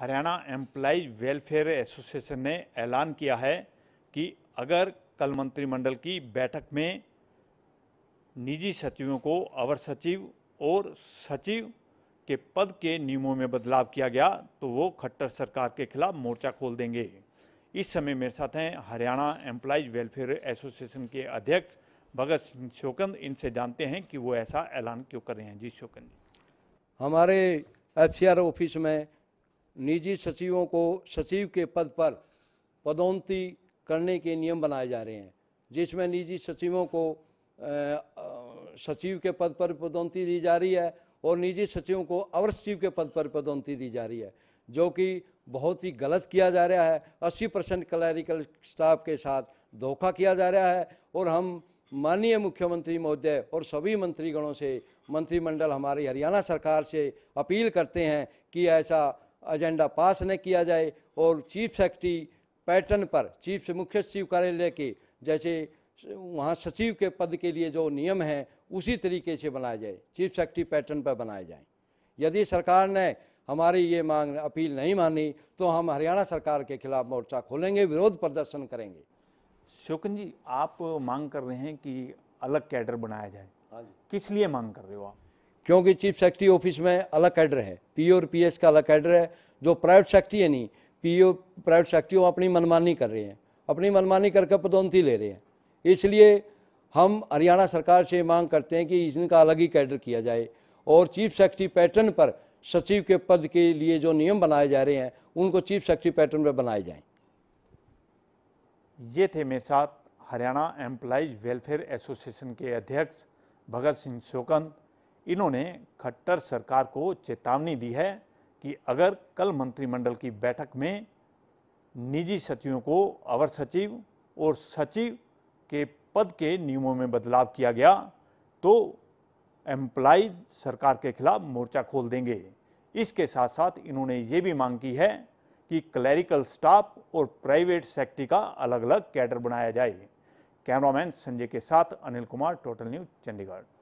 Haryana employees welfare association ने ऐलान किया है कि अगर कल मंत्रिमंडल की बैठक में निजी सचिवों को अवर सचिव और सचिव के पद के नियमों में बदलाव किया गया तो वो खट्टर सरकार के खिलाफ मोर्चा खोल देंगे इस समय मेरे साथ हैं हरियाणा एम्प्लाइज वेलफेयर एसोसिएशन के अध्यक्ष भगत सिंह शोकंद इनसे जानते हैं कि वो ऐसा ऐलान क्यों कर रहे हैं जी शोकंद जी हमारे एच ऑफिस में निजी सचिवों को सचिव के पद पर पदोन्नति करने के नियम बनाए जा रहे हैं जिसमें निजी सचिवों को सचिव के पद पर पदोन्नति दी जा रही है और निजी सचिवों को अवर सचिव के पद पर पदोन्नति दी जा रही है जो कि बहुत ही गलत किया जा रहा है 80 परसेंट क्लैरिकल स्टाफ के साथ धोखा किया जा रहा है और हम माननीय मुख्यमंत्री महोदय और सभी मंत्रीगणों से मंत्रिमंडल हमारी हरियाणा सरकार से अपील करते हैं कि ऐसा एजेंडा पास नहीं किया जाए और चीफ सेक्रेटरी पैटर्न पर चीफ से मुख्य सचिव कार्यालय के जैसे वहाँ सचिव के पद के लिए जो नियम हैं उसी तरीके से बनाए जाए चीफ सेक्रेटरी पैटर्न पर बनाए जाए यदि सरकार ने हमारी ये मांग अपील नहीं मानी तो हम हरियाणा सरकार के खिलाफ मोर्चा खोलेंगे विरोध प्रदर्शन करेंगे शोकन जी आप मांग कर रहे हैं कि अलग कैडर बनाया जाए हाँ किस लिए मांग कर रहे हो आप क्योंकि चीफ सेक्रेटरी ऑफिस में अलग कैडर है पी और पी का अलग कैडर है जो प्राइवेट सेक्रेटरी है नहीं पी प्राइवेट सेक्रेटरी अपनी मनमानी कर रहे हैं अपनी मनमानी करके पदोन्नति ले रहे हैं इसलिए हम हरियाणा सरकार से मांग करते हैं कि इनका अलग ही कैडर किया जाए और चीफ सेक्रेटरी पैटर्न पर सचिव के पद के लिए जो नियम बनाए जा रहे हैं उनको चीफ सेक्रेटरी पैटर्न पर बनाए जाएं। ये थे मेरे साथ हरियाणा एम्प्लाइज वेलफेयर एसोसिएशन के अध्यक्ष भगत सिंह शोकंद इन्होंने खट्टर सरकार को चेतावनी दी है कि अगर कल मंत्रिमंडल की बैठक में निजी सचिवों को अवर सचिव और सचिव के पद के नियमों में बदलाव किया गया तो एम्प्लाई सरकार के खिलाफ मोर्चा खोल देंगे इसके साथ साथ इन्होंने ये भी मांग की है कि क्लैरिकल स्टाफ और प्राइवेट सेक्टर का अलग अलग कैडर बनाया जाए कैमरामैन संजय के साथ अनिल कुमार टोटल न्यूज चंडीगढ़